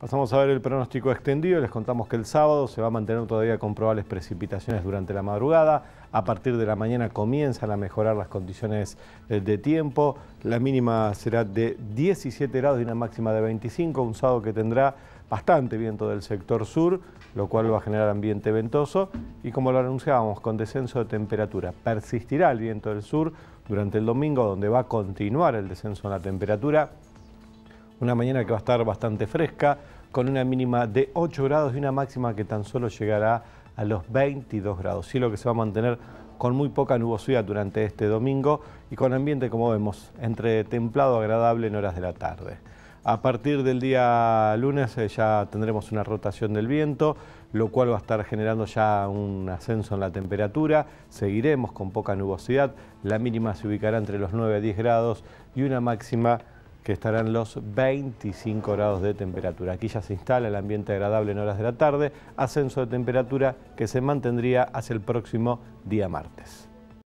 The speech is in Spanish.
Pasamos a ver el pronóstico extendido. Les contamos que el sábado se va a mantener todavía con probables precipitaciones durante la madrugada. A partir de la mañana comienzan a mejorar las condiciones eh, de tiempo. La mínima será de 17 grados y una máxima de 25. Un sábado que tendrá bastante viento del sector sur, lo cual va a generar ambiente ventoso. Y como lo anunciábamos, con descenso de temperatura. Persistirá el viento del sur durante el domingo, donde va a continuar el descenso en la temperatura. Una mañana que va a estar bastante fresca, con una mínima de 8 grados y una máxima que tan solo llegará a los 22 grados. Cielo que se va a mantener con muy poca nubosidad durante este domingo y con ambiente, como vemos, entre templado agradable en horas de la tarde. A partir del día lunes eh, ya tendremos una rotación del viento, lo cual va a estar generando ya un ascenso en la temperatura. Seguiremos con poca nubosidad, la mínima se ubicará entre los 9 a 10 grados y una máxima que estarán los 25 grados de temperatura. Aquí ya se instala el ambiente agradable en horas de la tarde, ascenso de temperatura que se mantendría hacia el próximo día martes.